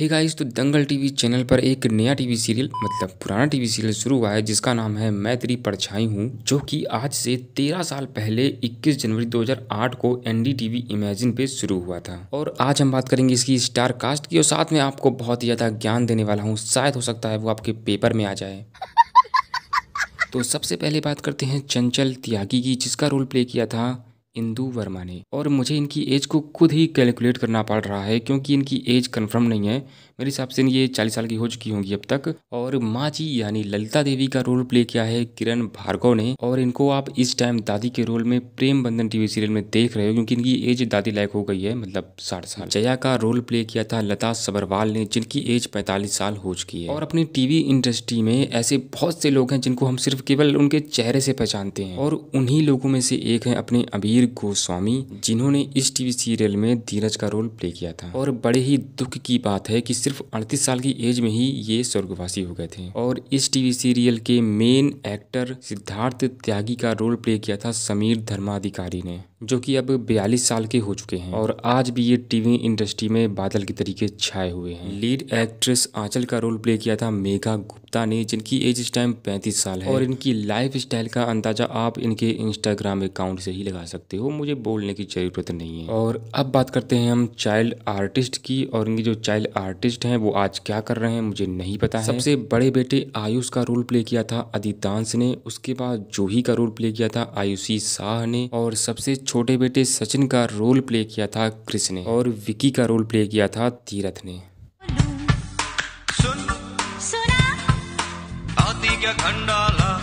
hey guys तो दंगल TV channel पर एक नया टीवी सीरियल मतलब पुराना टीवी सीरियल शुरू हुआ है जिसका नाम है मैं तेरी परछाई हूँ जो कि आज से 13 साल पहले 21 जनवरी 2008 को एनडीटीवी इमेजिन पे शुरू हुआ था और आज हम बात करेंगे इसकी स्टार कास्ट की और साथ में आपको बहुत ही ज्यादा ज्ञान देने वाला हूँ शायद हो सकता है वो आपके पेपर में आ जाए तो सबसे पहले बात करते हैं चंचल त्यागी की जिसका रोल प्ले किया था इंदू वर्मा ने और मुझे इनकी एज को खुद ही कैलकुलेट करना पड़ रहा है क्योंकि इनकी एज कन्फर्म नहीं है मेरे हिसाब से ये चालीस साल की हो चुकी होंगी अब तक और माँ जी यानी ललिता देवी का रोल प्ले किया है किरण भार्गव ने और इनको आप इस टाइम दादी के रोल में प्रेम बंधन टीवी सीरियल में देख रहे हो क्योंकि इनकी एज दादी लायक हो गई है मतलब साठ साल जया का रोल प्ले किया था लता सबरवाल ने जिनकी एज पैंतालीस साल हो चुकी है और अपनी टीवी इंडस्ट्री में ऐसे बहुत से लोग हैं जिनको हम सिर्फ केवल उनके चेहरे से पहचानते हैं और उन्ही लोगों में से एक है अपने अबीर गोस्वामी जिन्होंने इस टीवी सीरियल में धीरज का रोल प्ले किया था और बड़े ही दुख की बात है कि सिर्फ अड़तीस साल की एज में ही ये स्वर्गवासी हो गए थे और इस टीवी सीरियल के मेन एक्टर सिद्धार्थ त्यागी का रोल प्ले किया था समीर धर्माधिकारी ने जो कि अब बयालीस साल के हो चुके हैं और आज भी ये टीवी इंडस्ट्री में बादल के तरीके छाए हुए हैं लीड एक्ट्रेस आंचल का रोल प्ले किया था मेघा गुप्ता ने जिनकी एज इस टाइम पैंतीस साल है और इनकी लाइफ स्टाइल का अंदाजा आप इनके इंस्टाग्राम अकाउंट से ही लगा सकते हो मुझे बोलने की जरूरत नहीं है और अब बात करते हैं हम चाइल्ड आर्टिस्ट की और इनके जो चाइल्ड आर्टिस्ट है वो आज क्या कर रहे हैं मुझे नहीं पता सबसे बड़े बेटे आयुष का रोल प्ले किया था अदितांश ने उसके बाद जूही का रोल प्ले किया था आयुषी शाह ने और सबसे छोटे बेटे सचिन का रोल प्ले किया था क्रिस ने और विकी का रोल प्ले किया था तीरथ ने सुन, सुना,